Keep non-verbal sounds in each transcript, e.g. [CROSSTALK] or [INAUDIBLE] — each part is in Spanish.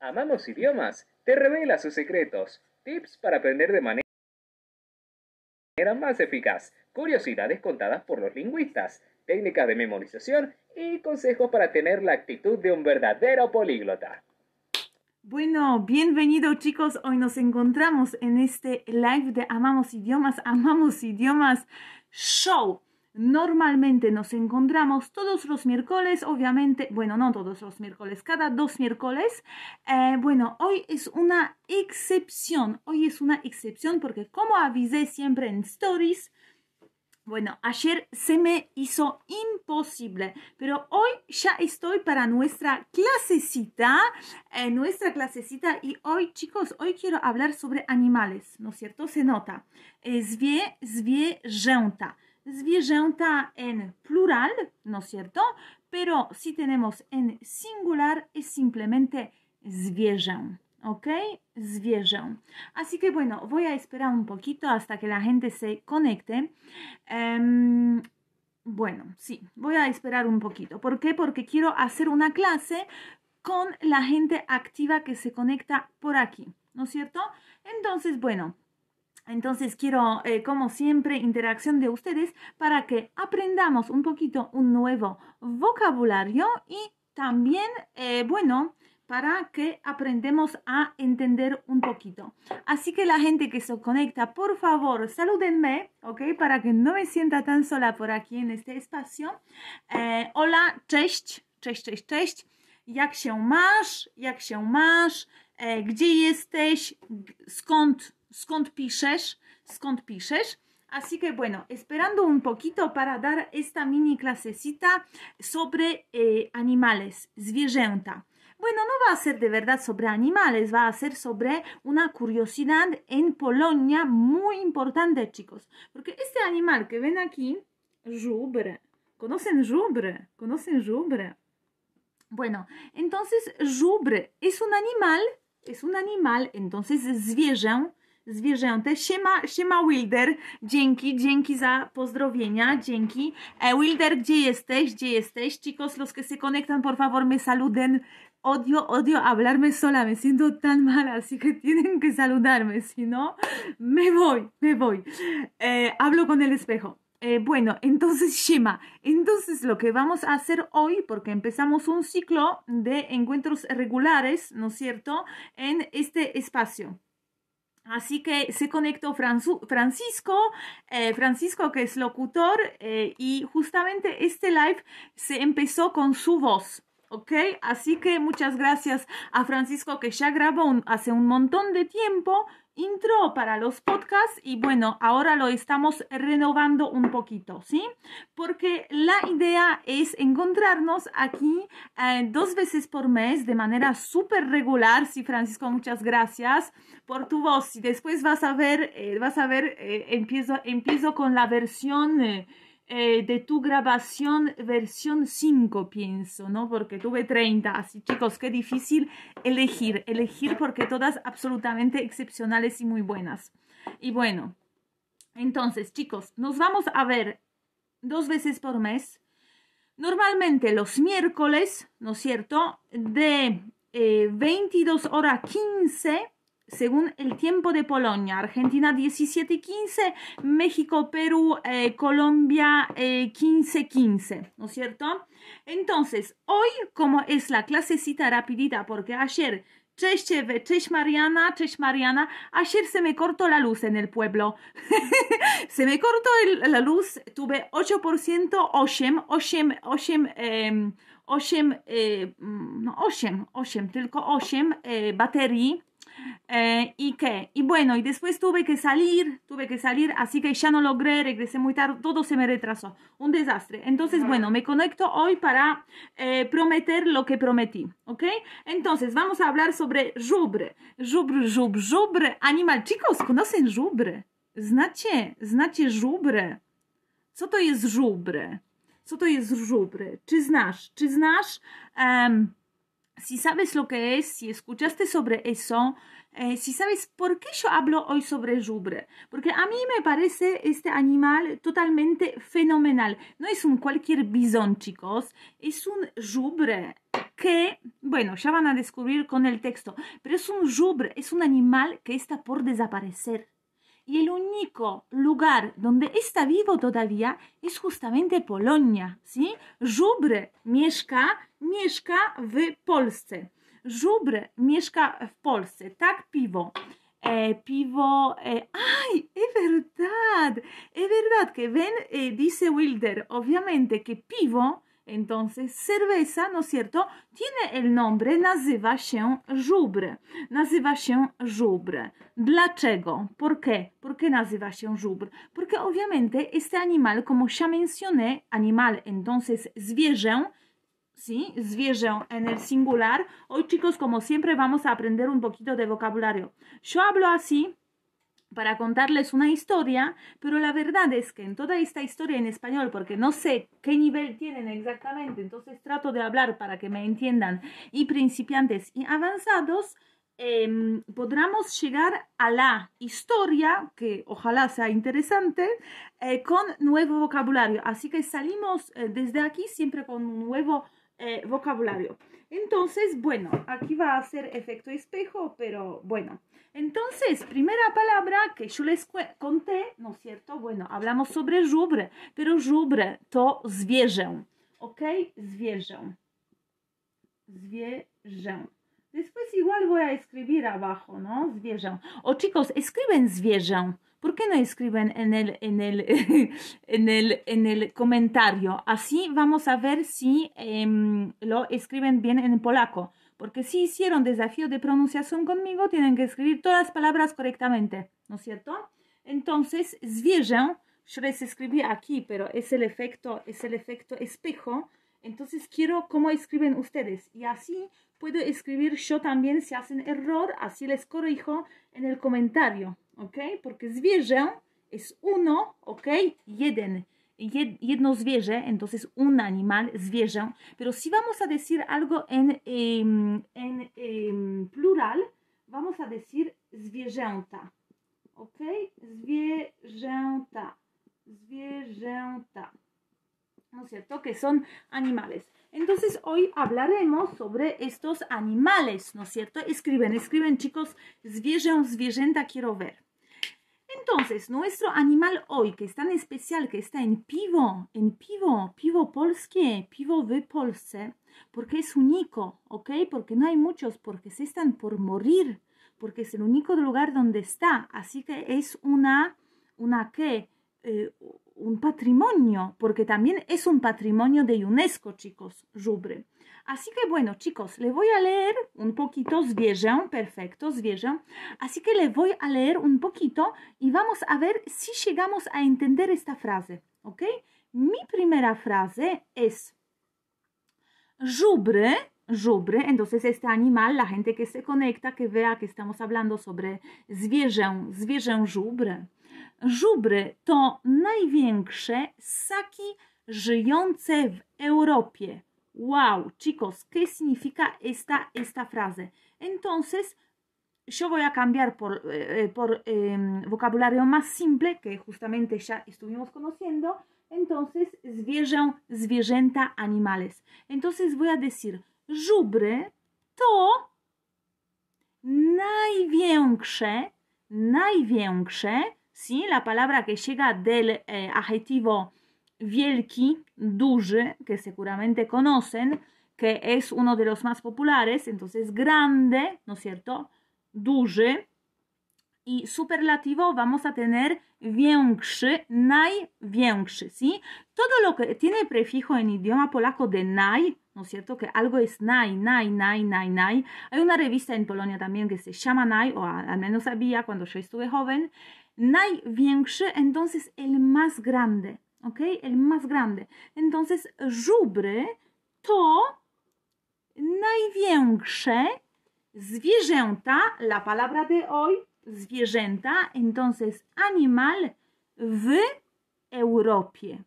Amamos idiomas, te revela sus secretos, tips para aprender de manera más eficaz, curiosidades contadas por los lingüistas, técnicas de memorización y consejos para tener la actitud de un verdadero políglota. Bueno, bienvenido chicos, hoy nos encontramos en este live de Amamos Idiomas, Amamos Idiomas Show. Normalmente nos encontramos todos los miércoles, obviamente, bueno, no todos los miércoles, cada dos miércoles. Eh, bueno, hoy es una excepción, hoy es una excepción porque como avisé siempre en stories, bueno, ayer se me hizo imposible, pero hoy ya estoy para nuestra clasecita, eh, nuestra clasecita y hoy, chicos, hoy quiero hablar sobre animales, ¿no es cierto? Se nota. vie, zwierzęta está en plural, ¿no es cierto? Pero si tenemos en singular es simplemente zwierzę, ¿ok? Zwierzę. Así que bueno, voy a esperar un poquito hasta que la gente se conecte. Em, bueno, sí, voy a esperar un poquito. ¿Por qué? Porque quiero hacer una clase con la gente activa que se conecta por aquí, ¿no es cierto? Entonces, bueno, entonces quiero, eh, como siempre, interacción de ustedes para que aprendamos un poquito un nuevo vocabulario y también, eh, bueno, para que aprendamos a entender un poquito. Así que la gente que se conecta, por favor, salúdenme, ¿ok? Para que no me sienta tan sola por aquí en este espacio. Eh, hola, cześć, cześć, cześć, cześć. Jak się masz? Jak się masz? gdzie jesteś? Skąd skąd piszesz, skąd piszesz. Así que bueno, esperando un poquito para dar esta mini clasecita sobre eh, animales, zwierzęta. Bueno, no va a ser de verdad sobre animales, va a ser sobre una curiosidad en Polonia muy importante, chicos. Porque este animal que ven aquí, jubre. ¿conocen jubre, ¿Conocen jubre. Bueno, entonces jubre es un animal, es un animal, entonces zwierzę, zwierzętę. Shema Wilder, dzięki, dzięki za pozdrowienia, dzięki. E, Wilder, gdzie jesteś, gdzie jesteś? Chicos, los que se conectan, por favor, me saluden. Odio, odio hablarme sola, me siento tan mala, así que tienen que saludarme, si no, me voy, me voy. Eh, hablo con el espejo. Eh, bueno, entonces Shema, entonces lo que vamos a hacer hoy, porque empezamos un ciclo de encuentros regulares, ¿no es cierto?, en este espacio. Así que se conectó Francisco, eh, Francisco que es locutor, eh, y justamente este live se empezó con su voz. ¿Ok? Así que muchas gracias a Francisco que ya grabó hace un montón de tiempo intro para los podcasts y bueno, ahora lo estamos renovando un poquito, ¿sí? Porque la idea es encontrarnos aquí eh, dos veces por mes de manera súper regular, sí, Francisco, muchas gracias por tu voz y después vas a ver, eh, vas a ver, eh, empiezo, empiezo con la versión... Eh, de tu grabación versión 5, pienso, ¿no? Porque tuve 30, así chicos, qué difícil elegir, elegir porque todas absolutamente excepcionales y muy buenas. Y bueno, entonces chicos, nos vamos a ver dos veces por mes. Normalmente los miércoles, ¿no es cierto? De 22 horas 15 según el tiempo de Polonia, Argentina 17-15, México, Perú, eh, Colombia 15-15, eh, ¿no es cierto? Entonces, hoy como es la clasecita rapidita, porque ayer, cześć Mariana, cześć Mariana, ayer se me cortó la luz en el pueblo, [LAUGHS] se me cortó la luz, tuve 8%, 8, 8, 8, 8, no 8, 8, tylko 8 eh, batería. Eh, ¿Y qué? Y bueno, y después tuve que salir, tuve que salir, así que ya no logré, regresé muy tarde, todo se me retrasó, un desastre. Entonces, bueno, me conecto hoy para eh, prometer lo que prometí, ¿ok? Entonces, vamos a hablar sobre jubre. Jubre, jubre, jubre, animal. Chicos, ¿conocen jubre? Znacie, znacie jubre? Co to jest jubre? Co to jest jubre? Czy znasz, czy znasz... Em, si sabes lo que es, si escuchaste sobre eso, eh, si sabes por qué yo hablo hoy sobre jubre. porque a mí me parece este animal totalmente fenomenal. No es un cualquier bisón, chicos, es un jubre que, bueno, ya van a descubrir con el texto, pero es un jubre, es un animal que está por desaparecer. Y el único lugar donde está vivo todavía es justamente Polonia, ¿sí? Żubr mieszka, mieszka w Polsce. Żubr mieszka w Polsce, tak piwo. E, pivo. E, ¡Ay! Es verdad, es verdad que ven, eh, dice Wilder, obviamente que pivo entonces, cerveza, ¿no es cierto? Tiene el nombre, nazywa się żubr. Nazywa się Dlaczego? ¿Por qué? ¿Por qué nazywa się żubr? Porque obviamente este animal, como ya mencioné, animal, entonces zwierzę, ¿sí? Zwierzę en el singular. Hoy, chicos, como siempre, vamos a aprender un poquito de vocabulario. Yo hablo así, para contarles una historia, pero la verdad es que en toda esta historia en español, porque no sé qué nivel tienen exactamente, entonces trato de hablar para que me entiendan, y principiantes y avanzados, eh, podremos llegar a la historia, que ojalá sea interesante, eh, con nuevo vocabulario. Así que salimos eh, desde aquí siempre con un nuevo eh, vocabulario. Entonces, bueno, aquí va a ser efecto espejo, pero bueno. Entonces, primera palabra que yo les conté, ¿no es cierto? Bueno, hablamos sobre żubr, pero żubr to zwierzę, ¿ok? Zwierzę. Zwierzę. Después igual voy a escribir abajo, ¿no? Zwierzę. O chicos, escriben zwierzę. ¿Por qué no escriben en el, en el, [LAUGHS] en el, en el comentario? Así vamos a ver si em, lo escriben bien en polaco porque si hicieron desafío de pronunciación conmigo, tienen que escribir todas las palabras correctamente, ¿no es cierto? Entonces, zwierzę, yo les escribí aquí, pero es el efecto, es el efecto espejo, entonces quiero cómo escriben ustedes y así puedo escribir yo también si hacen error, así les corrijo en el comentario, ¿ok? Porque zwierzę es uno, ¿ok? Jeden jedno zwierzę, entonces un animal, zwierzę, pero si vamos a decir algo en, em, en, em, plural, vamos a decir zwierzęta, ok? Zwierzęta, zwierzęta, ¿no es cierto? Que son animales. Entonces hoy hablaremos sobre estos animales, ¿no es cierto? Escriben, escriben chicos, zwierzę, zwierzęta quiero ver. Entonces, nuestro animal hoy, que es tan especial, que está en pivo, en pivo, pivo polskie, pivo de Polse, porque es único, ¿ok? Porque no hay muchos, porque se están por morir, porque es el único lugar donde está. Así que es una, una que, eh, un patrimonio, porque también es un patrimonio de UNESCO, chicos, Rubre. Así que bueno, chicos, le voy a leer un poquito zwierzę, perfecto, zwierzę. Así que le voy a leer un poquito y vamos a ver si llegamos a entender esta frase, ¿ok? Mi primera frase es żubry, żubry, entonces este animal, la gente que se conecta, que vea que estamos hablando sobre zwierzę, zwierzę żubry. Żubry to największe Saki żyjące w Europie wow, chicos, ¿qué significa esta, esta frase? Entonces, yo voy a cambiar por, eh, eh, em, vocabulario más simple, que justamente ya estuvimos conociendo. Entonces, zwierzę, zwierzęta, animales. Entonces voy a decir, żubry to największe, największe, ¿sí? La palabra que llega del eh, adjetivo VIELKI, Duży, que seguramente conocen, que es uno de los más populares, entonces grande, ¿no es cierto? Duży. Y superlativo vamos a tener większy, największy, ¿sí? Todo lo que tiene prefijo en idioma polaco de naj, ¿no es cierto? Que algo es NAJ, NAJ, NAJ, NAJ, NAJ. Hay una revista en Polonia también que se llama nai, o al menos había cuando yo estuve joven. Największy, entonces el más grande. ¿ok? El más grande. Entonces, jubre to największe zwierzęta, la palabra de hoy, zwierzęta, entonces animal w Europie.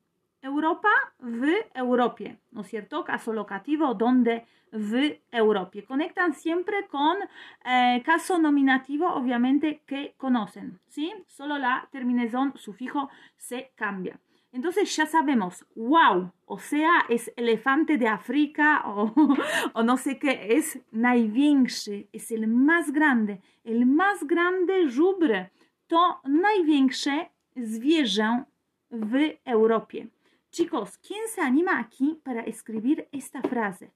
Europa w Europie, ¿no es cierto? Caso locativo, donde w Europie. Conectan siempre con eh, caso nominativo, obviamente, que conocen, ¿sí? Solo la terminación sufijo se cambia. Entonces ya sabemos, wow, o sea, es elefante de África [LAUGHS] o, no sé qué, es największy, es el más grande, el más grande żubr. To największe zwierzę w Europie. Chicos, ¿quién se anima aquí para escribir esta frase?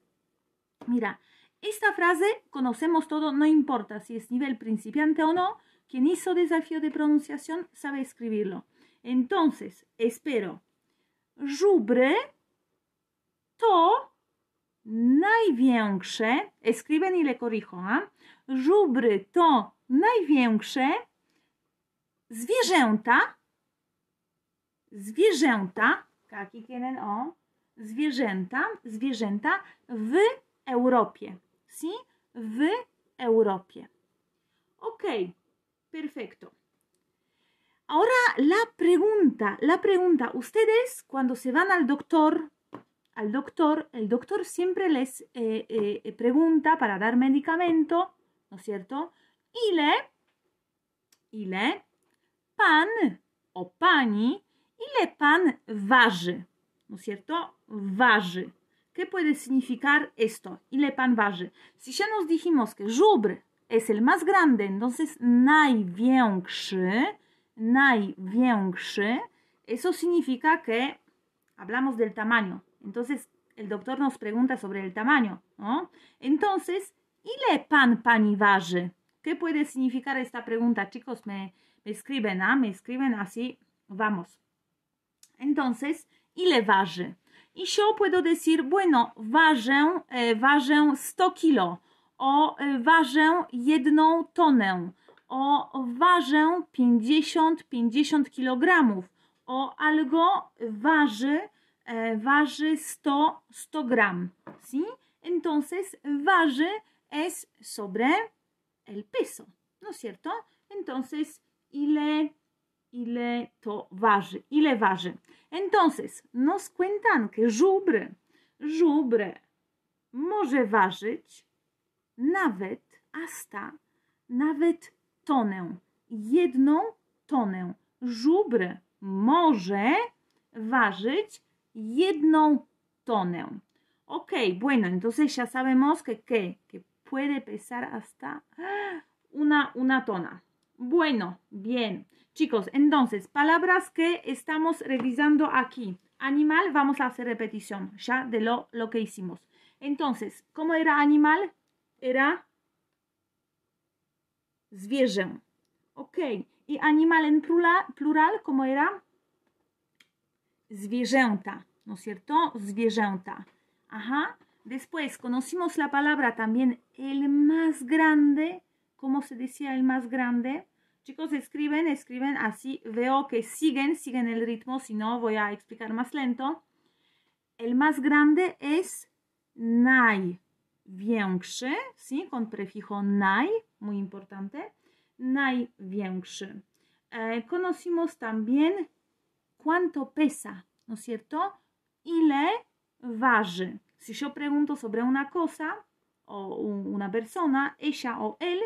Mira, esta frase conocemos todo, no importa si es nivel principiante o no, quien hizo desafío de pronunciación sabe escribirlo. Entonces, espero. Żubry to największe, escriben y le corrijo, ¿eh? żubry to największe zwierzęta, zwierzęta, taki tienen o, zwierzęta, zwierzęta w Europie, ¿sí? W Europie. Ok, perfecto. Ahora la pregunta, la pregunta, ustedes cuando se van al doctor, al doctor, el doctor siempre les eh, eh, pregunta para dar medicamento, ¿no es cierto? ¿Y le pan o pani, le pan vaje? ¿no es cierto? Vaje. ¿Qué puede significar esto? le pan vaje? Si ya nos dijimos que jubre es el más grande, entonces największy, największy, eso significa que hablamos del tamaño. Entonces, el doctor nos pregunta sobre el tamaño, ¿no? Entonces, ¿ile pan pani waży? ¿Qué puede significar esta pregunta? Chicos, me, me escriben, ¿ah? Me escriben así, vamos. Entonces, ¿ile waży? Y yo puedo decir, bueno, ważę, eh, ważę 100 kilo o eh, ważę jedną tonę. o ważę 50-50 kg, o algo waży, e, waży 100, 100 gram. ¿sí? Entonces, waży es sobre el peso, ¿no cierto? Entonces, ile, ile to waży, ile waży. Entonces, nos cuentan que żubr, żubr może ważyć nawet hasta, nawet tonę, jedną tonę. Żubr może ważyć jedną tonę. Ok, bueno, entonces ya sabemos que, que, que puede pesar hasta una, una tona. Bueno, bien. Chicos, entonces, palabras que estamos revisando aquí. Animal, vamos a hacer repetición ya de lo, lo que hicimos. Entonces, ¿cómo era animal? Era zwierzę. Ok. Y animal en plural, plural ¿cómo era? Zwierzęta, ¿no es cierto? Zwierzęta. Ajá. Después conocimos la palabra también el más grande. ¿Cómo se decía el más grande? Chicos, escriben, escriben así. Veo que siguen, siguen el ritmo, si no voy a explicar más lento. El más grande es naj, większy, ¿sí? Con prefijo naj muy importante, największy. Eh, conocimos también cuánto pesa, ¿no es cierto? Ile waży. Si yo pregunto sobre una cosa o una persona, ella o él,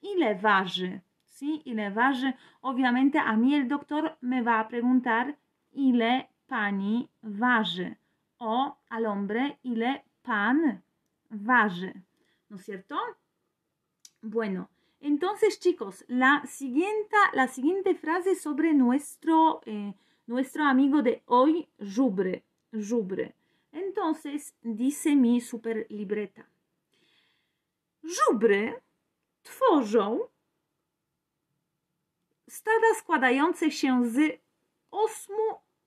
ile waży, ¿sí? Ile waży. Obviamente a mí el doctor me va a preguntar ile pani waży o al hombre ile pan waży, ¿no es cierto? Bueno, entonces chicos, la siguiente, la siguiente frase sobre nuestro, eh, nuestro amigo de hoy, Jubre. Jubre. Entonces dice mi super libreta. Żubry tworzą stada składające się z 8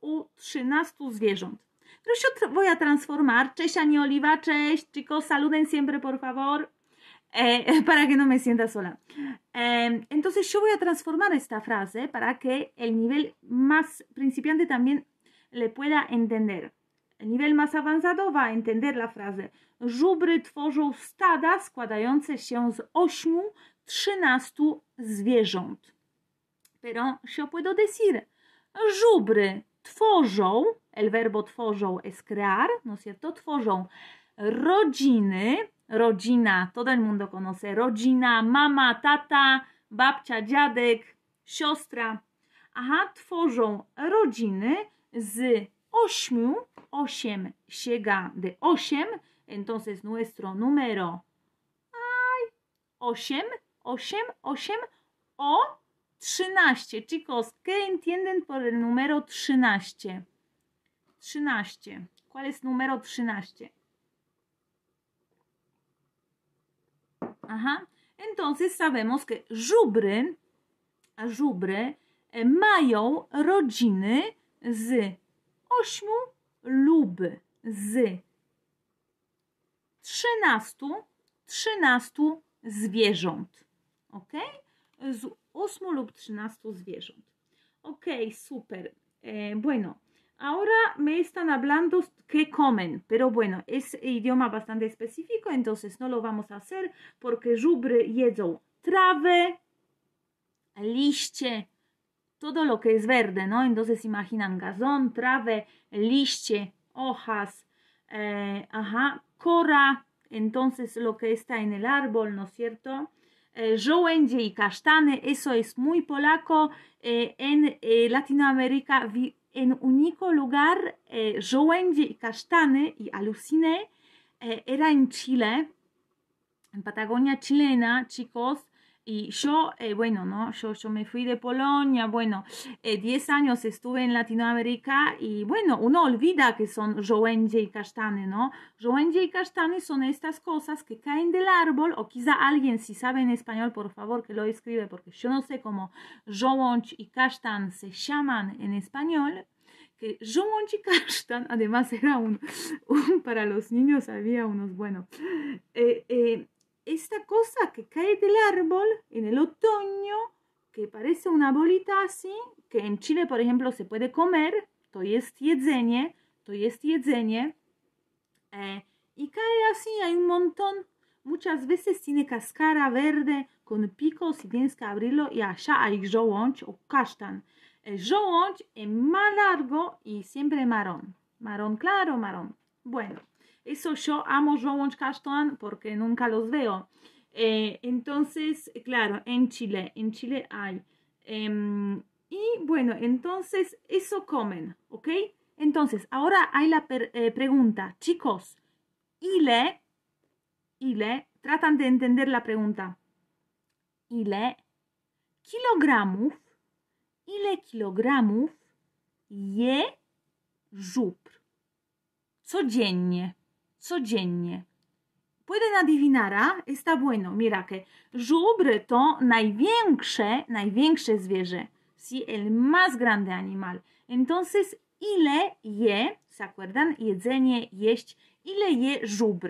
u 13 zwierząt. Proszę o a transformar. Cześć Ani Oliwa, cześć. chicos, saluden siempre, por favor eh, [LAUGHS] para que no me sienta sola. Eh, entonces yo voy a transformar esta frase para que el nivel más principiante también le pueda entender. El nivel más avanzado va a entender la frase. Żubry tworzą stada składające się z 8, 13 zwierząt. Pero yo puedo decir, żubry tworzą, el verbo tworzą es crear, ¿no es cierto? Tworzą rodziny Rodzina, todo el mundo conoce. Rodzina, mama, tata, babcia, dziadek, siostra. Aha, tworzą rodziny z ośmiu. Osiem sięga de osiem. Entonces nuestro número ay, osiem, osiem, osiem o trzynaście. Chicos, ¿qué entienden por el número trzynaście? Trzynaście. ¿Cuál es número trzynaście? Ajá. Entonces sabemos que żubry, żubry e, mają rodziny z ośmiu lub z trzynastu, trzynastu zwierząt. Ok? Z 8 lub 13 zwierząt. Ok, super. E, bueno, Ahora me están hablando qué comen, pero bueno, es idioma bastante específico, entonces no lo vamos a hacer porque jubre, jedzą trawę, liście, todo lo que es verde, ¿no? Entonces imaginan gazón, trave, liście, hojas, eh, ajá, cora, entonces lo que está en el árbol, ¿no es cierto? Eh, y castanes, eso es muy polaco. Eh, en eh, Latinoamérica vi en único lugar eh, y Castane y aluciné, eh, era en Chile, en Patagonia chilena, chicos, y yo, eh, bueno, ¿no? Yo, yo me fui de Polonia, bueno, 10 eh, años estuve en Latinoamérica y bueno, uno olvida que son joenje y castane, ¿no? Joenje y castane son estas cosas que caen del árbol o quizá alguien si sabe en español, por favor, que lo escribe porque yo no sé cómo joenje y castan se llaman en español que Jomonch y castan, además era [LAUGHS] un, para los niños había unos, bueno, eh, eh, esta cosa que cae del árbol en el otoño, que parece una bolita así, que en Chile, por ejemplo, se puede comer, to jest jedzenie, to jest y cae así, hay un montón, muchas veces tiene cascara verde con pico y tienes que abrirlo y allá hay żołądź o castan. El żołądź es más largo y siempre marrón, marrón claro, marrón. Bueno. Eso yo amo Rowan Cashton porque nunca los veo. Eh, entonces, claro, en Chile, en Chile hay. Em, y bueno, entonces eso comen, ¿ok? Entonces, ahora hay la eh, pregunta, chicos, y le tratan de entender la pregunta. Ile kilogramów, ile kilogramos, je codziennie? codziennie. Puede na divinara está bueno. Mira que żubr to największe, największe zwierzę. Si el más grande animal. Entonces, ile je, se acuerdan, jedzenie, jeść, ile je żubr?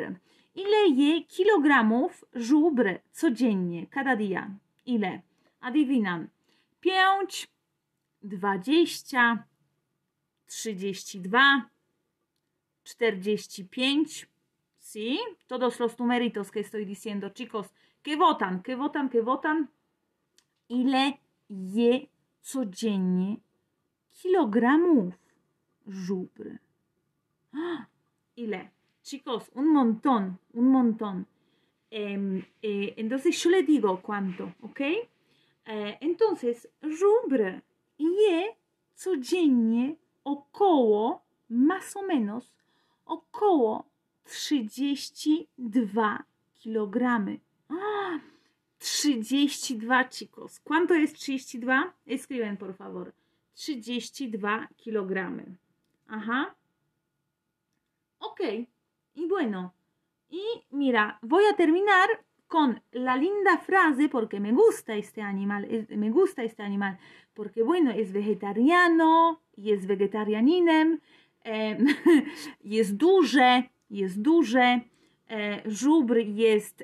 Ile je kilogramów żubr codziennie, cada dia? Ile? Adivinam. 5, 20, 32, 45, ¿sí? Todos los numeritos que estoy diciendo, chicos, que votan, que votan, que votan. Ile je codziennie kilogramów żubr? Ile? Chicos, un montón, un montón. entonces yo le digo cuánto, ¿ok? entonces, żubr je codziennie około, más o menos, około 32 kg. 32 chicos. ¿Cuánto es 32? Escriben, por favor. 32 kilogramos. Ajá. Ok. Y bueno. Y mira, voy a terminar con la linda frase porque me gusta este animal. me gusta este animal porque, bueno, es vegetariano y es vegetarianinem. [LAUGHS] jest duże, jest duże, e, żubr jest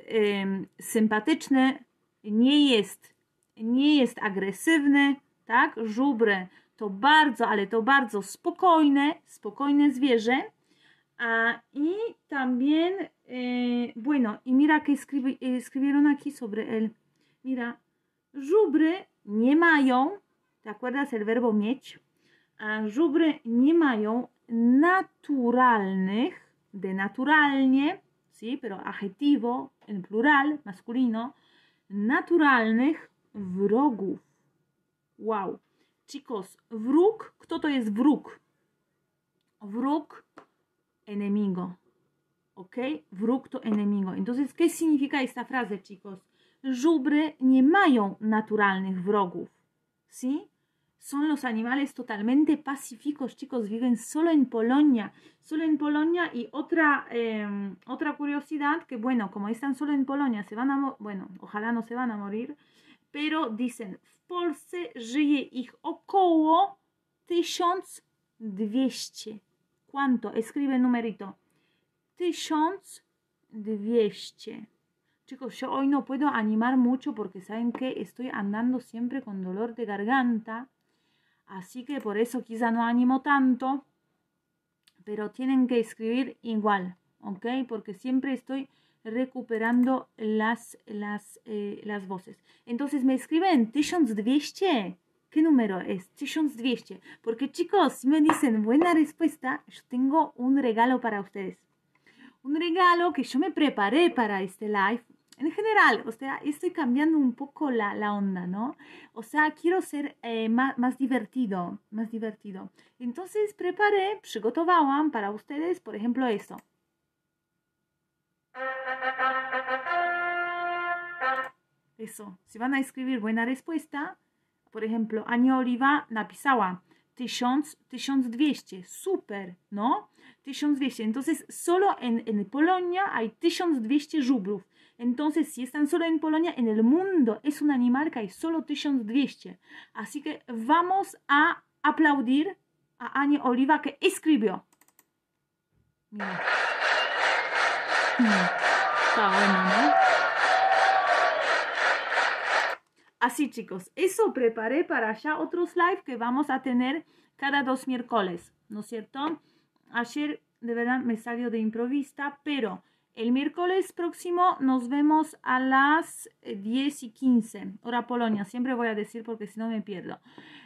sympatyczny, nie jest, nie jest agresywny, tak? Żubr to bardzo, ale to bardzo spokojne, spokojne zwierzę. A y también, e, bueno, y mira que e, escribieron aquí sobre él. Mira, żubry nie mają, ¿te acuerdas el verbo mieć? A żubry nie mają naturalnych, de naturalnie, ¿sí? pero adjetivo en plural, masculino, naturalnych wrogów. Wow. Chicos, wróg, kto to jest wróg? Wróg, enemigo. ¿Ok? Wróg to enemigo. Entonces, ¿qué significa esta frase, chicos? Żubry nie mają naturalnych wrogów. ¿Sí? son los animales totalmente pacíficos, chicos, viven solo en Polonia, solo en Polonia y otra, em, otra curiosidad que bueno, como están solo en Polonia, se van a, bueno, ojalá no se van a morir, pero dicen, w żyje ich około 1200. ¿Cuánto? Escribe el numerito. 1200. Chicos, yo hoy no puedo animar mucho porque saben que estoy andando siempre con dolor de garganta. Así que por eso quizá no animo tanto, pero tienen que escribir igual, ¿ok? Porque siempre estoy recuperando las, las, eh, las voces. Entonces me escriben 1200. ¿Qué número es? 1200. Porque chicos, si me dicen buena respuesta, yo tengo un regalo para ustedes. Un regalo que yo me preparé para este live en general, o sea, estoy cambiando un poco la, onda, ¿no? O sea, quiero ser eh, más, más, divertido, más divertido. Entonces preparé, przygotowałam para ustedes, por ejemplo, eso. Eso, si van a escribir buena respuesta, por ejemplo, Ania Oliva napisała 1200, super, ¿no? 1200. Entonces, solo en, Polonia hay 1200 rublów. Entonces, si están solo en Polonia, en el mundo es un animal que hay solo 1200. Así que vamos a aplaudir a Ani Oliva que escribió. Así chicos, eso preparé para ya otros live que vamos a tener cada dos miércoles, ¿no es cierto? Ayer de verdad me salió de improvista, pero el miércoles próximo nos vemos a las 10 eh, y 15, hora Polonia. Siempre voy a decir porque si no me pierdo.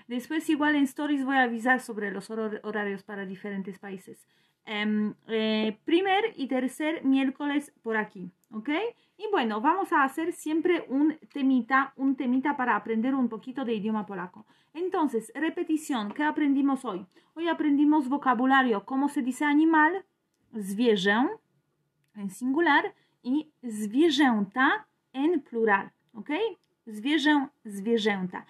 Después igual en Stories voy a avisar sobre los horarios para diferentes países. Em, eh, primer y tercer miércoles por aquí, ¿ok? Y bueno, vamos a hacer siempre un temita, un temita para aprender un poquito de idioma polaco. Entonces, repetición, ¿qué aprendimos hoy? Hoy aprendimos vocabulario, cómo se dice animal, zwierzę, en singular y zwierzęta en plural, ¿ok? Zwierzę, zwierzęta.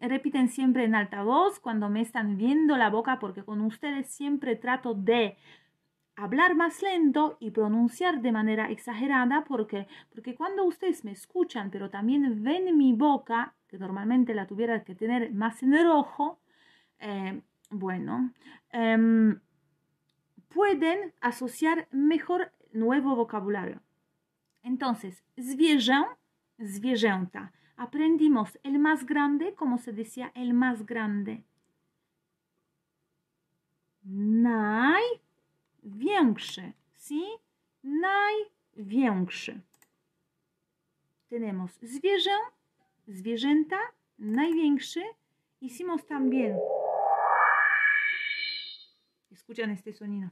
repiten siempre en alta voz cuando me están viendo la boca porque con ustedes siempre trato de hablar más lento y pronunciar de manera exagerada porque, porque cuando ustedes me escuchan pero también ven mi boca, que normalmente la tuviera que tener más en el eh, bueno, em, pueden asociar mejor nuevo vocabulario. Entonces, zwierzę, zwierzęta. Aprendimos el más grande, como se decía, el más grande. Największy, ¿sí? Największy. Tenemos zwierzę, zwierzęta, największy. Hicimos también. Escuchan este sonido.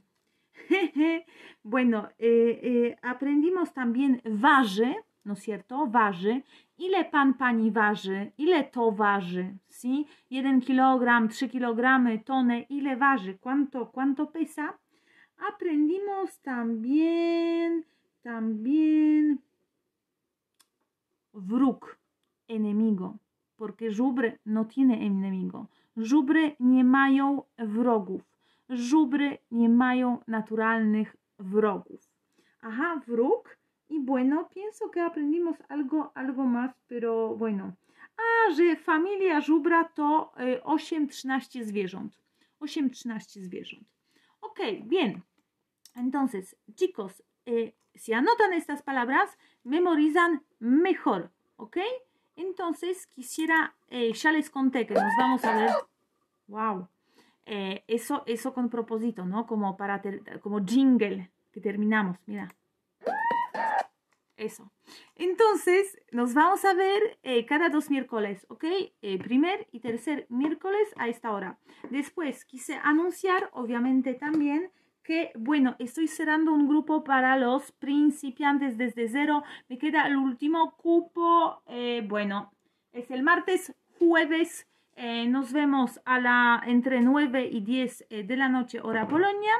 [LAUGHS] bueno, eh, eh, aprendimos también waży, ¿no es cierto? Waży. Ile pan, pani waży? Ile to waży? ¿Sí? Jeden kilogram, trzy kilogramy, tonę. Ile waży? ¿Cuánto, cuánto pesa? Aprendimos también, también wróg, enemigo, porque żubry no tiene enemigo. Żubry nie mają wrogów żubry nie mają naturalnych wrogów. Aha, wróg i bueno, pienso que aprendimos algo, algo más, pero bueno. A, że familia żubra to 8-13 y, zwierząt. 8-13 zwierząt. Ok, bien. Entonces, chicos, eh, si anotan estas palabras, memorizan mejor, ¿ok? Entonces, quisiera, eh, ya les conté que nos vamos a ver. ¡Wow! Eh, eso, eso con propósito, ¿no? Como, para como jingle que terminamos, mira. Eso. Entonces, nos vamos a ver eh, cada dos miércoles, ¿ok? Eh, primer y tercer miércoles a esta hora. Después, quise anunciar, obviamente, también que, bueno, estoy cerrando un grupo para los principiantes desde cero. Me queda el último cupo, bueno, es el martes, jueves eh, nos vemos a la, entre 9 y 10 eh, de la noche hora Polonia.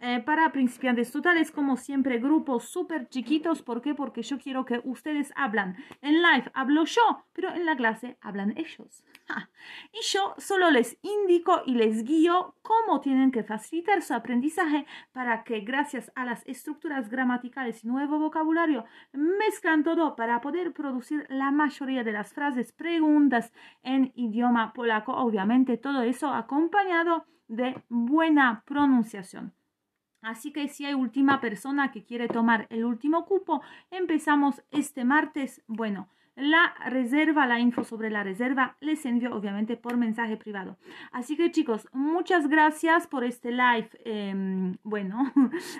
Eh, para principiantes totales, como siempre, grupos súper chiquitos. ¿Por qué? Porque yo quiero que ustedes hablan. En live hablo yo, pero en la clase hablan ellos. [LAUGHS] y yo solo les indico y les guío cómo tienen que facilitar su aprendizaje para que gracias a las estructuras gramaticales y nuevo vocabulario mezclan todo para poder producir la mayoría de las frases, preguntas en idioma polaco. Obviamente todo eso acompañado de buena pronunciación. Así que si hay última persona que quiere tomar el último cupo, empezamos este martes. Bueno, la reserva, la info sobre la reserva, les envío obviamente por mensaje privado. Así que chicos, muchas gracias por este live, em, bueno,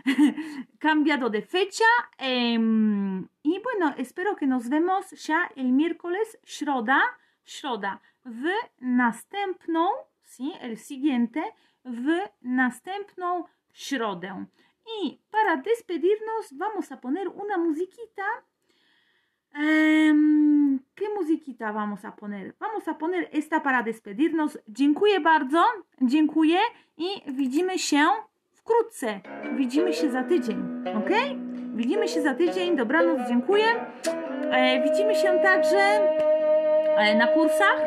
[LAUGHS] cambiado de fecha. Em, y bueno, espero que nos vemos ya el miércoles, środa, środa, w następną, sí, el siguiente, w następną środę. Y para despedirnos vamos a poner una musiquita Um, ¿Qué musiquita vamos a poner? Vamos a poner esta para despedirnos. Dziękuję bardzo, dziękuję i widzimy się wkrótce. Widzimy się za tydzień, ok? Widzimy się za tydzień, dobranoc, dziękuję. E, widzimy się także e, na kursach.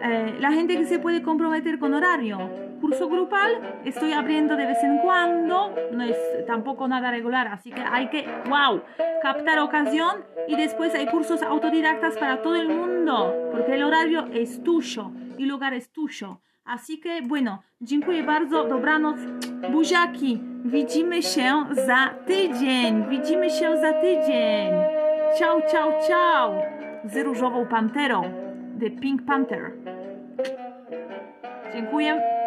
Eh, la gente que se puede comprometer con horario. Curso grupal estoy abriendo de vez en cuando, no es tampoco nada regular, así que hay que, wow, captar ocasión y después hay cursos autodidactas para todo el mundo, porque el horario es tuyo y el lugar es tuyo. Así que bueno, dziękuję bardzo, dobranoc, buziaki, widzimy się za tydzień, widzimy się za tydzień. Ciao, ciao, ciao, z różową panterą. The Pink Panther. Dziękuję.